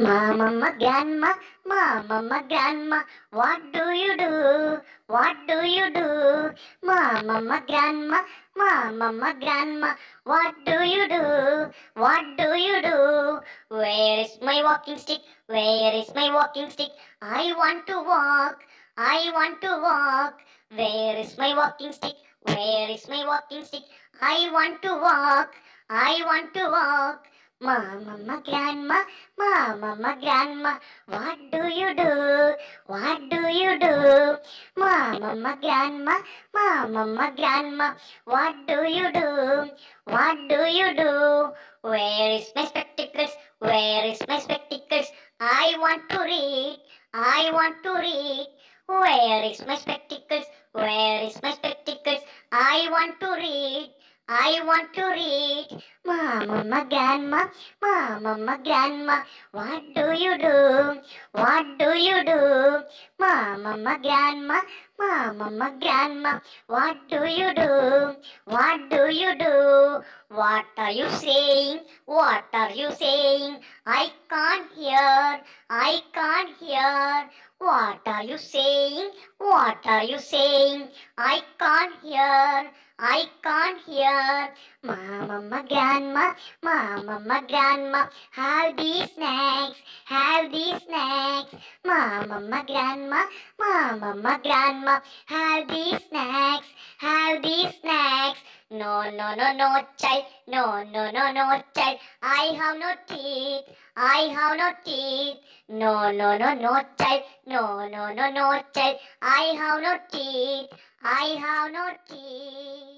Mama, grandma, mama, grandma, what do you do? What do you do? Mama, grandma, mama, grandma, what do you do? What do you do? Where is my walking stick? Where is my walking stick? I want to walk. I want to walk. Where is my walking stick? Where is my walking stick? I want to walk. I want to walk. Mama, grandma, mama, grandma, what do you do? What do you do? Mama, grandma, mama, grandma, what do you do? What do you do? Where is my spectacles? Where is my spectacles? I want to read. I want to read. Where is my spectacles? Where is my spectacles? I want to read. I want to read Mama, Grandma, Mama, Grandma. What do you do? What do you do? Mama, Grandma, Mama, Grandma. What do you do? What do you do? What are you saying? What are you saying? I can't hear. I can't hear. What are you saying? What are you saying? I can't hear. I can't hear. Mama, mama, grandma, mama, mama, grandma, have these snacks, have these snacks. Mama, mama, grandma, mama, mama, grandma, have these snacks, have these snacks. No, no, no, no, child. No, no, no, no, child. I have no teeth. I have no teeth. No, no, no, no, child. No, no, no, no, child. I have no teeth. I have no teeth.